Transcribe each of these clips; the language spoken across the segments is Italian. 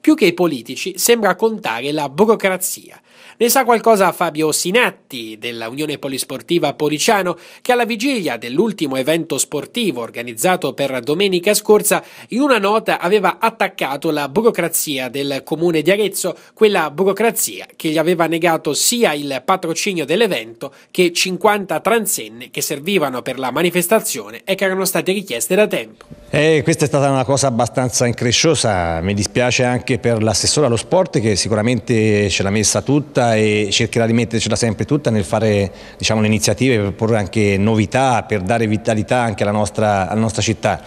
più che i politici sembra contare la burocrazia. Ne sa qualcosa Fabio Sinatti della Unione Polisportiva Policiano che alla vigilia dell'ultimo evento sportivo organizzato per domenica scorsa in una nota aveva attaccato la burocrazia del comune di Arezzo, quella burocrazia che gli aveva negato sia il patrocinio dell'evento che 50 transenne che servivano per la manifestazione e che erano state richieste da tempo. Eh, questa è stata una cosa abbastanza incresciosa, mi dispiace anche per l'assessore allo sport che sicuramente ce l'ha messa tutta e cercherà di mettercela sempre tutta nel fare diciamo, le iniziative per porre anche novità, per dare vitalità anche alla nostra, alla nostra città.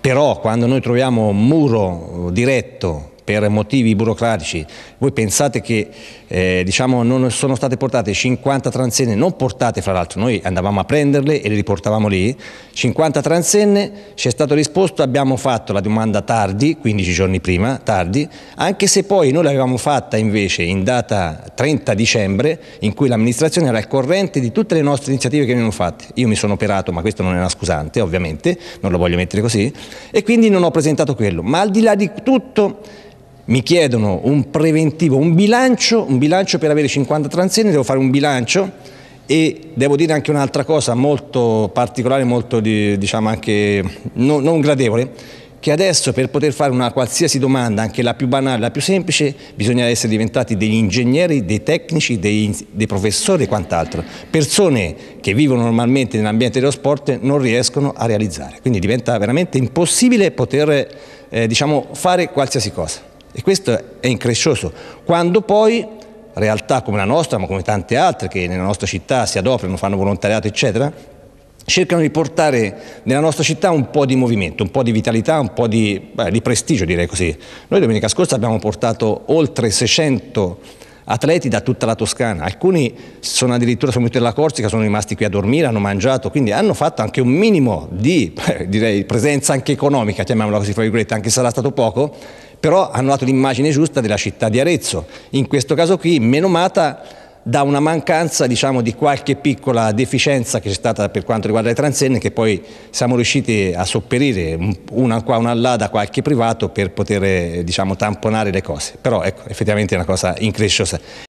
Però quando noi troviamo un muro diretto per motivi burocratici, voi pensate che eh, diciamo, non sono state portate 50 transenne, non portate fra l'altro, noi andavamo a prenderle e le riportavamo lì, 50 transenne, ci è stato risposto, abbiamo fatto la domanda tardi, 15 giorni prima, tardi, anche se poi noi l'avevamo fatta invece in data 30 dicembre, in cui l'amministrazione era al corrente di tutte le nostre iniziative che venivano fatte. Io mi sono operato, ma questo non è una scusante, ovviamente, non lo voglio mettere così, e quindi non ho presentato quello. Ma al di là di tutto mi chiedono un preventivo, un bilancio, un bilancio per avere 50 transenni, devo fare un bilancio e devo dire anche un'altra cosa molto particolare, molto diciamo anche no, non gradevole, che adesso per poter fare una qualsiasi domanda, anche la più banale, la più semplice, bisogna essere diventati degli ingegneri, dei tecnici, dei, dei professori e quant'altro. Persone che vivono normalmente nell'ambiente dello sport non riescono a realizzare, quindi diventa veramente impossibile poter eh, diciamo, fare qualsiasi cosa. E questo è increscioso. Quando poi realtà come la nostra, ma come tante altre che nella nostra città si adoperano, fanno volontariato, eccetera, cercano di portare nella nostra città un po' di movimento, un po' di vitalità, un po' di, beh, di prestigio direi così. Noi domenica scorsa abbiamo portato oltre 600 atleti da tutta la Toscana, alcuni sono addirittura sono venuti dalla Corsica, sono rimasti qui a dormire, hanno mangiato, quindi hanno fatto anche un minimo di direi, presenza anche economica, chiamiamola così fra virgolette, anche se sarà stato poco, però hanno dato l'immagine giusta della città di Arezzo. In questo caso qui, meno menomata da una mancanza diciamo, di qualche piccola deficienza che c'è stata per quanto riguarda le transenne che poi siamo riusciti a sopperire una qua una là da qualche privato per poter eh, diciamo, tamponare le cose però ecco effettivamente è una cosa incresciosa